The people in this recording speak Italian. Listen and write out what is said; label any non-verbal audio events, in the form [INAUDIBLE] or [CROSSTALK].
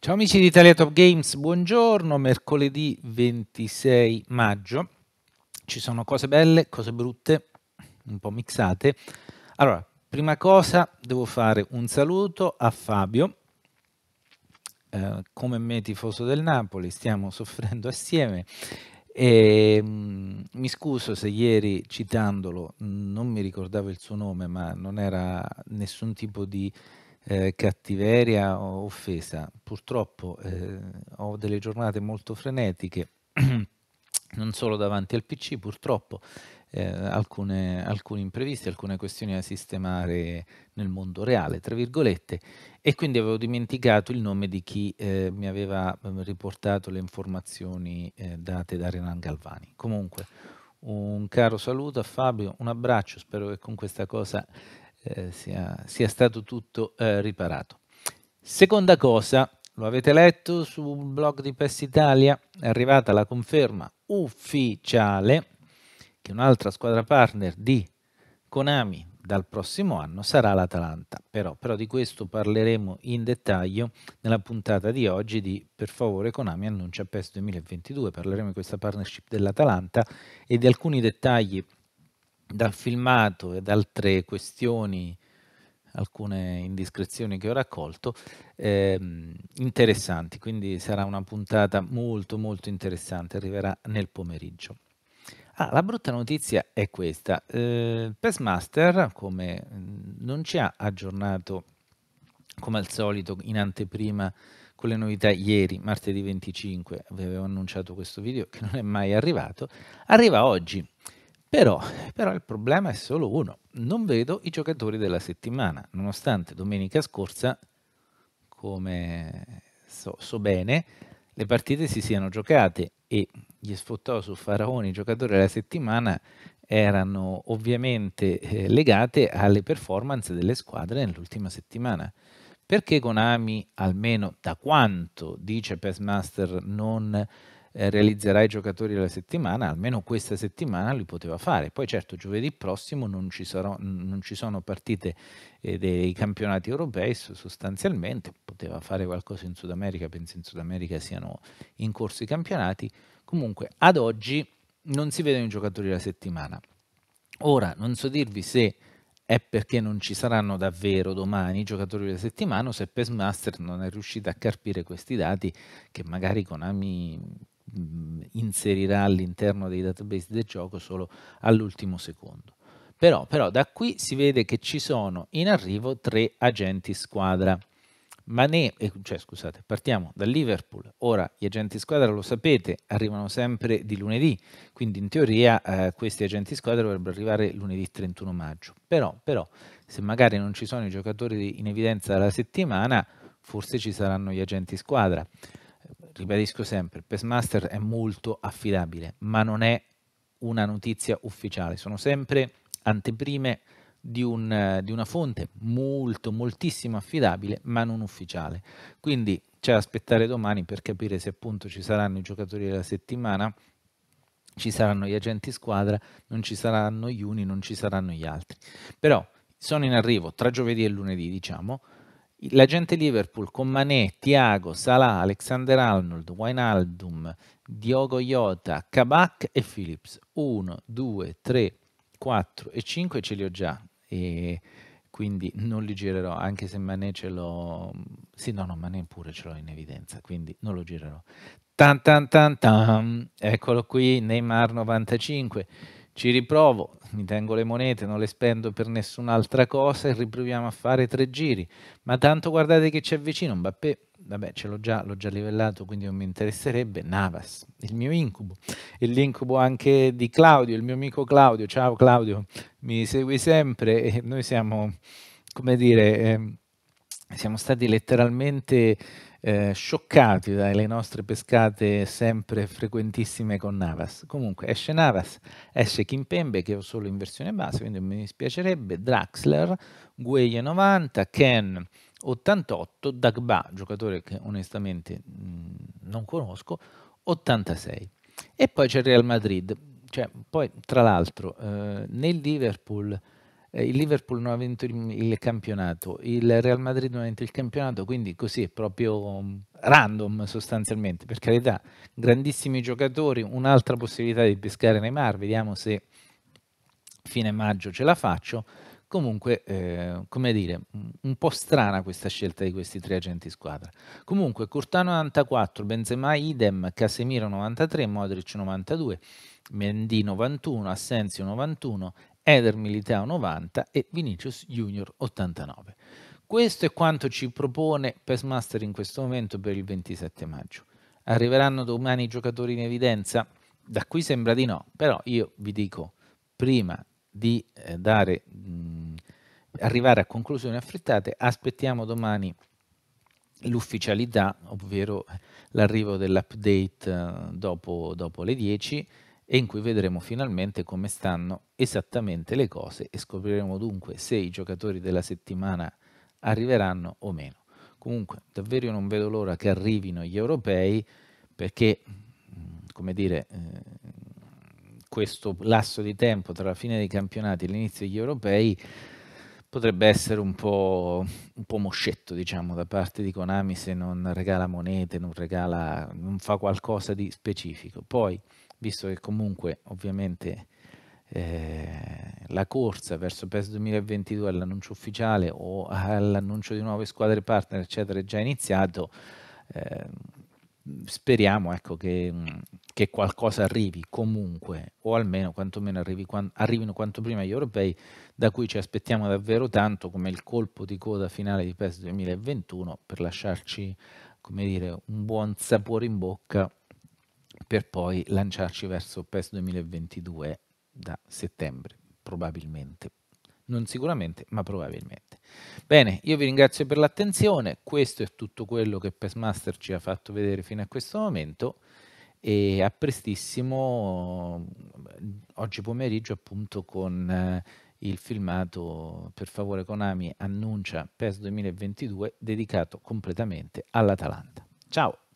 Ciao amici di Italia Top Games, buongiorno, mercoledì 26 maggio. Ci sono cose belle, cose brutte, un po' mixate. Allora, prima cosa devo fare un saluto a Fabio. Eh, come me tifoso del Napoli, stiamo [LAUGHS] soffrendo assieme. E, ehm, mh, mi scuso se ieri citandolo non mi ricordavo il suo nome, ma non era nessun tipo di eh, cattiveria o offesa. Purtroppo eh, ho delle giornate molto frenetiche, [CLEARS THROAT] non solo davanti al PC, purtroppo eh, alcune, alcuni imprevisti, alcune questioni da sistemare nel mondo reale, tra virgolette, e quindi avevo dimenticato il nome di chi eh, mi aveva ehm, riportato le informazioni eh, date da Renan Galvani. Comunque, un caro saluto a Fabio, un abbraccio, spero che con questa cosa eh, sia, sia, stato tutto eh, riparato. Seconda cosa, lo avete letto sul blog di PES Italia, è arrivata la conferma ufficiale che un'altra squadra partner di Konami dal prossimo anno sarà l'Atalanta, però, però di questo parleremo in dettaglio nella puntata di oggi di Per favore Konami annuncia PES 2022, parleremo di questa partnership dell'Atalanta e di alcuni dettagli dal filmato e da altre questioni, alcune indiscrezioni che ho raccolto, ehm, interessanti, quindi sarà una puntata molto molto interessante, arriverà nel pomeriggio. Ah, la brutta notizia è questa, eh, Pestmaster come mm, non ci ha aggiornato come al solito in anteprima con le novità ieri, martedì 25, vi avevo annunciato questo video che non è mai arrivato, arriva oggi. Però, però, il problema è solo uno, non vedo i giocatori della settimana, nonostante domenica scorsa, come so, so bene, le partite si siano giocate e gli sfottò su Faraoni, i giocatori della settimana, erano ovviamente eh, legate alle performance delle squadre nell'ultima settimana. Perché Konami, almeno da quanto dice Pestmaster, non eh, realizzerà i giocatori della settimana, almeno questa settimana lui poteva fare. Poi certo giovedì prossimo non ci, sarò, non ci sono partite eh, dei campionati europei sostanzialmente, poteva fare qualcosa in Sud America, penso in Sud America siano in corso i campionati. Comunque ad oggi non si vedono i giocatori della settimana. Ora non so dirvi se è perché non ci saranno davvero domani i giocatori della settimana o se Pesmaster non è riuscito a carpire questi dati che magari Konami mh, inserirà all'interno dei database del gioco solo all'ultimo secondo. Però, però da qui si vede che ci sono in arrivo tre agenti squadra. Ma ne, cioè, scusate, partiamo da Liverpool. Ora gli agenti squadra lo sapete, arrivano sempre di lunedì, quindi in teoria eh, questi agenti squadra dovrebbero arrivare lunedì 31 maggio. Però, però, se magari non ci sono i giocatori in evidenza della settimana, forse ci saranno gli agenti squadra ribadisco sempre, il Pacemaster è molto affidabile, ma non è una notizia ufficiale, sono sempre anteprime di, un, di una fonte molto, moltissimo affidabile, ma non ufficiale. Quindi c'è da aspettare domani per capire se appunto ci saranno i giocatori della settimana, ci saranno gli agenti squadra, non ci saranno gli uni, non ci saranno gli altri. Però sono in arrivo tra giovedì e lunedì, diciamo, la gente Liverpool con Mané, Thiago, Salah, Alexander Arnold, Wijnaldum, Diogo Iota, Kabak e Phillips. 1, 2, 3, 4 e 5 ce li ho già. E quindi non li girerò, anche se Mané ce l'ho... Sì, no, no, Mané pure ce l'ho in evidenza, quindi non lo girerò. Tan tan tan tan, eccolo qui, Neymar 95 ci riprovo, mi tengo le monete, non le spendo per nessun'altra cosa e riproviamo a fare tre giri. Ma tanto guardate che c'è vicino, Mbappé, vabbè ce l'ho già, l'ho già livellato, quindi non mi interesserebbe, Navas, il mio incubo, e l'incubo anche di Claudio, il mio amico Claudio, ciao Claudio, mi segui sempre e noi siamo, come dire, eh, siamo stati letteralmente eh, scioccati dalle nostre pescate sempre frequentissime con Navas. Comunque esce Navas, esce Kimpembe che ho solo in versione base, quindi mi dispiacerebbe, Draxler, Gueye 90, Ken 88, Dagba, giocatore che onestamente mh, mm, non conosco, 86. E poi c'è il Real Madrid, cioè, poi tra l'altro eh, nel Liverpool eh, il Liverpool non ha vinto il, il, campionato, il Real Madrid non ha vinto il campionato, quindi così è proprio mm, random sostanzialmente, per carità, grandissimi giocatori, un'altra possibilità di pescare Neymar, vediamo se fine maggio ce la faccio. Comunque, eh, come dire, mm, un po' strana questa scelta di questi tre agenti squadra. Comunque, Cortano 94, Benzema idem, Casemiro 93, Modric 92, Mendy 91, Assenzio 91, Eder Militao 90 e Vinicius Junior 89. Questo è quanto ci propone Pestmaster in questo momento per il 27 maggio. Arriveranno domani i giocatori in evidenza? Da qui sembra di no, però io vi dico, prima di eh, dare, mh, arrivare a conclusioni affrettate, aspettiamo domani l'ufficialità, ovvero eh, l'arrivo dell'update eh, dopo, dopo le 10 e in cui vedremo finalmente come stanno esattamente le cose e scopriremo dunque se i giocatori della settimana arriveranno o meno. Comunque, davvero io non vedo l'ora che arrivino gli europei perché, mm, come dire, eh, questo lasso di tempo tra la fine dei campionati e l'inizio degli europei potrebbe essere un po', un po', moscetto, diciamo, da parte di Konami se non regala monete, non, regala, non fa qualcosa di specifico. Poi, visto che comunque ovviamente eh, la corsa verso PES 2022 all'annuncio ufficiale o all'annuncio di nuove squadre partner, eccetera, è già iniziato. Eh, speriamo ecco, che, che, qualcosa arrivi comunque, o almeno quantomeno arrivi, arrivino quanto prima gli europei, da cui ci aspettiamo davvero tanto come il colpo di coda finale di PES 2021 per lasciarci come dire, un buon sapore in bocca per poi lanciarci verso PES 2022 da settembre, probabilmente. Non sicuramente, ma probabilmente. Bene, io vi ringrazio per l'attenzione, questo è tutto quello che PES Master ci ha fatto vedere fino a questo momento e a prestissimo eh, oggi pomeriggio appunto con eh, il filmato Per favore Konami annuncia PES 2022 dedicato completamente all'Atalanta. Ciao!